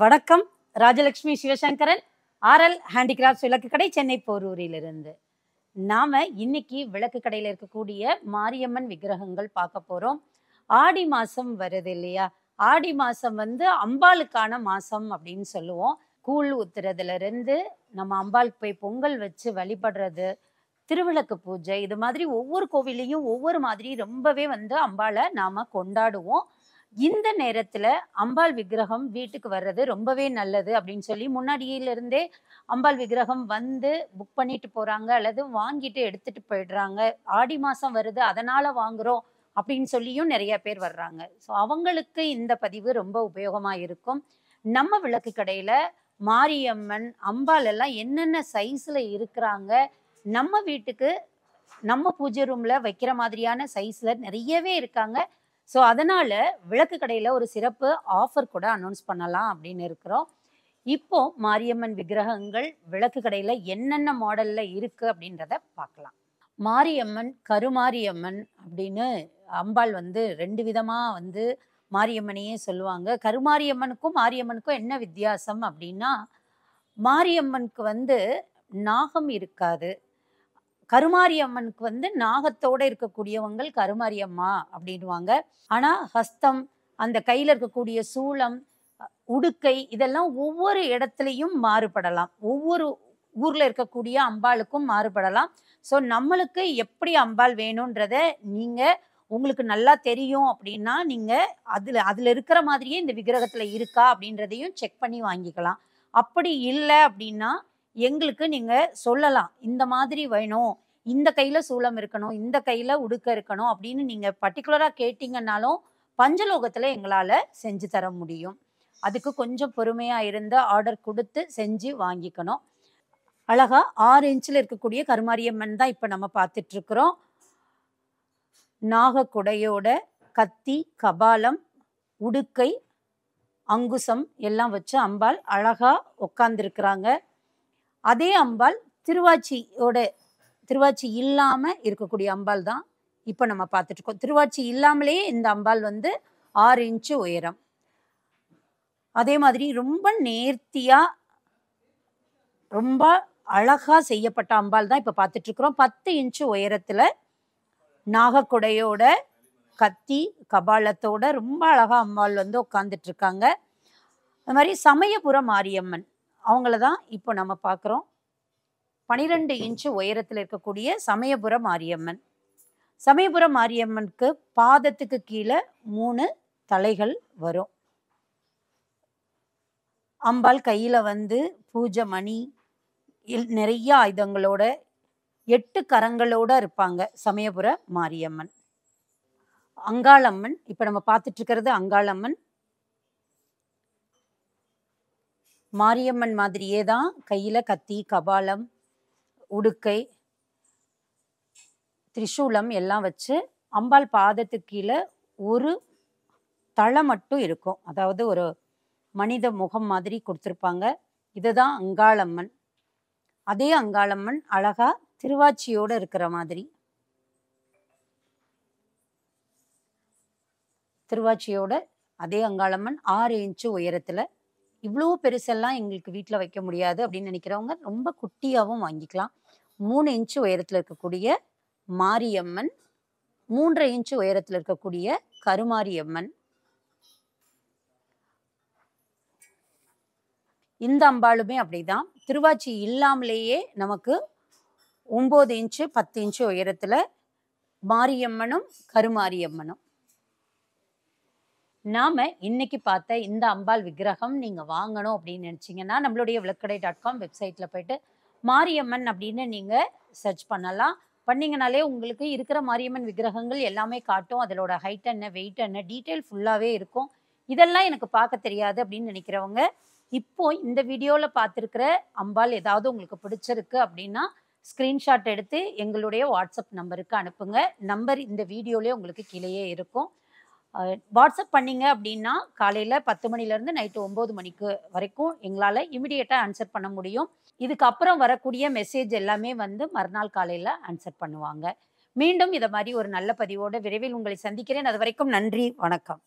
வணக்கம் Rajalakshmi Sivasankaran RL handicrafts விளக்கு கடை சென்னை போரூரிலிருந்து நாம் இன்னைக்கு விளக்கு கடையில் இருக்கக்கூடிய மாரியம்மன் விக்கிரகங்கள் பார்க்க போகிறோம் ஆடி மாதம் வருது இல்லையா ஆடி மாதம் வந்து அம்பாளுக்கான மாதம் அப்படின்னு சொல்லுவோம் கூழ் இருந்து நம்ம அம்பாளுக்கு போய் பொங்கல் வச்சு வழிபடுறது திருவிளக்கு பூஜை இது மாதிரி ஒவ்வொரு கோவிலையும் ஒவ்வொரு மாதிரி ரொம்பவே வந்து அம்பாளை நாம் கொண்டாடுவோம் இந்த நேரத்துல அம்பாள் விக்கிரகம் வீட்டுக்கு வர்றது ரொம்பவே நல்லது அப்படின்னு சொல்லி முன்னாடியிலிருந்தே அம்பாள் விக்கிரகம் வந்து புக் பண்ணிட்டு போறாங்க அல்லது வாங்கிட்டு எடுத்துட்டு போயிடுறாங்க ஆடி மாசம் வருது அதனால வாங்குறோம் அப்படின்னு சொல்லியும் நிறைய பேர் வர்றாங்க ஸோ அவங்களுக்கு இந்த பதிவு ரொம்ப உபயோகமா இருக்கும் நம்ம விளக்கு கடையில மாரியம்மன் அம்பாள் எல்லாம் என்னென்ன சைஸ்ல இருக்கிறாங்க நம்ம வீட்டுக்கு நம்ம பூஜை ரூம்ல வைக்கிற மாதிரியான சைஸ்ல நிறையவே இருக்காங்க ஸோ அதனால் விளக்கு கடையில் ஒரு சிறப்பு ஆஃபர் கூட அனௌன்ஸ் பண்ணலாம் அப்படின்னு இருக்கிறோம் இப்போ மாரியம்மன் விக்கிரகங்கள் விளக்கு கடையில் என்னென்ன மாடலில் இருக்குது அப்படின்றத பார்க்கலாம் மாரியம்மன் கருமாரியம்மன் அப்படின்னு அம்பாள் வந்து ரெண்டு விதமாக வந்து மாரியம்மனையே சொல்லுவாங்க கருமாரியம்மனுக்கும் மாரியம்மனுக்கும் என்ன வித்தியாசம் அப்படின்னா மாரியம்மனுக்கு வந்து நாகம் இருக்காது கருமாரி அம்மனுக்கு வந்து நாகத்தோட இருக்கக்கூடியவங்கள் கருமாரி அம்மா அப்படின்வாங்க ஆனா ஹஸ்தம் அந்த கையில இருக்கக்கூடிய சூளம் உடுக்கை இதெல்லாம் ஒவ்வொரு இடத்துலையும் மாறுபடலாம் ஒவ்வொரு ஊர்ல இருக்கக்கூடிய அம்பாளுக்கும் மாறுபடலாம் ஸோ நம்மளுக்கு எப்படி அம்பாள் வேணும்ன்றத நீங்க உங்களுக்கு நல்லா தெரியும் அப்படின்னா நீங்க அதுல அதுல இருக்கிற மாதிரியே இந்த விக்கிரகத்துல இருக்கா அப்படின்றதையும் செக் பண்ணி வாங்கிக்கலாம் அப்படி இல்லை அப்படின்னா எங்களுக்கு நீங்கள் சொல்லலாம் இந்த மாதிரி வேணும் இந்த கையில் சூளம் இருக்கணும் இந்த கையில் உடுக்க இருக்கணும் அப்படின்னு நீங்கள் பர்டிகுலரா கேட்டிங்கன்னாலும் பஞ்சலோகத்தில் எங்களால் செஞ்சு தர முடியும் அதுக்கு கொஞ்சம் பொறுமையாக இருந்து ஆர்டர் கொடுத்து செஞ்சு வாங்கிக்கணும் அழகாக ஆறு இன்ச்சில் இருக்கக்கூடிய கருமாரியம்மன் தான் இப்போ நம்ம பார்த்துட்ருக்குறோம் நாகக்குடையோட கத்தி கபாலம் உடுக்கை அங்குசம் எல்லாம் வச்சு அம்பாள் அழகாக உட்காந்துருக்குறாங்க அதே அம்பாள் திருவாச்சியோட திருவாச்சி இல்லாமல் இருக்கக்கூடிய அம்பாள் தான் இப்போ நம்ம பார்த்துட்ருக்கோம் திருவாச்சி இல்லாமலேயே இந்த அம்பாள் வந்து ஆறு இன்ச்சு உயரம் அதே மாதிரி ரொம்ப நேர்த்தியாக ரொம்ப அழகாக செய்யப்பட்ட அம்பாள் தான் இப்போ பார்த்துட்ருக்குறோம் பத்து இன்ச்சு உயரத்தில் நாகக்குடையோட கத்தி கபாலத்தோட ரொம்ப அழகாக அம்பாள் வந்து உட்காந்துட்ருக்காங்க அது மாதிரி சமயபுர மாரியம்மன் அவங்கள தான் இப்போ நம்ம பார்க்குறோம் பனிரெண்டு இன்ச்சு உயரத்தில் இருக்கக்கூடிய சமயபுர மாரியம்மன் சமயபுர மாரியம்மனுக்கு பாதத்துக்கு கீழே மூணு தலைகள் வரும் அம்பாள் கையில் வந்து பூஜை மணி நிறைய ஆயுதங்களோட எட்டு கரங்களோட இருப்பாங்க சமயபுர மாரியம்மன் அங்காளம்மன் இப்போ நம்ம பார்த்துட்டு இருக்கிறது அங்காளம்மன் மாரியம்மன் மாதிரியே தான் கையில் கத்தி கபாலம் உடுக்கை திரிசூலம் எல்லாம் வச்சு அம்பாள் பாதத்துக்கு கீழே ஒரு தழை மட்டும் இருக்கும் அதாவது ஒரு மனித முகம் மாதிரி கொடுத்துருப்பாங்க இதுதான் அங்காளம்மன் அதே அங்காளம்மன் அழகா திருவாச்சியோட இருக்கிற மாதிரி திருவாச்சியோட அதே அங்காளம்மன் ஆறு இன்ச்சு உயரத்தில் இவ்வளோ பெருசெல்லாம் எங்களுக்கு வீட்டில் வைக்க முடியாது அப்படின்னு நினைக்கிறவங்க ரொம்ப குட்டியாகவும் வாங்கிக்கலாம் மூணு இன்ச்சு உயரத்தில் இருக்கக்கூடிய மாரியம்மன் மூன்றரை இன்ச்சு உயரத்தில் இருக்கக்கூடிய கருமாரியம்மன் இந்த அம்பாளுமே அப்படிதான் திருவாச்சி இல்லாமலேயே நமக்கு ஒம்பது இன்ச்சு பத்து இன்ச்சு உயரத்தில் மாரியம்மனும் கருமாரியம்மனும் நாம் இன்னைக்கு பார்த்த இந்த அம்பாள் விக்கிரகம் நீங்கள் வாங்கணும் அப்படின்னு நினச்சிங்கன்னா நம்மளுடைய விளக்கடை டாட் காம் வெப்சைட்டில் போயிட்டு மாரியம்மன் அப்படின்னு நீங்கள் சர்ச் பண்ணலாம் பண்ணிங்கனாலே உங்களுக்கு இருக்கிற மாரியம்மன் விக்கிரகங்கள் எல்லாமே காட்டும் அதோட ஹைட் என்ன வெயிட் என்ன டீட்டெயில் ஃபுல்லாகவே இருக்கும் இதெல்லாம் எனக்கு பார்க்க தெரியாது அப்படின்னு நினைக்கிறவங்க இப்போ இந்த வீடியோவில் பார்த்துருக்கிற அம்பாள் ஏதாவது உங்களுக்கு பிடிச்சிருக்கு அப்படின்னா ஸ்க்ரீன்ஷாட் எடுத்து எங்களுடைய வாட்ஸ்அப் நம்பருக்கு அனுப்புங்க நம்பர் இந்த வீடியோலேயே உங்களுக்கு கீழேயே இருக்கும் வாட்ஸ்அப் பண்ணிங்க அப்படின்னா காலையில் பத்து மணிலேருந்து நைட்டு ஒம்பது மணிக்கு வரைக்கும் எங்களால் இமிடியேட்டாக ஆன்சர் பண்ண முடியும் இதுக்கப்புறம் வரக்கூடிய மெசேஜ் எல்லாமே வந்து மறுநாள் காலையில் ஆன்சர் பண்ணுவாங்க மீண்டும் இதை மாதிரி ஒரு நல்ல பதிவோடு விரைவில் உங்களை சந்திக்கிறேன் அது வரைக்கும் நன்றி வணக்கம்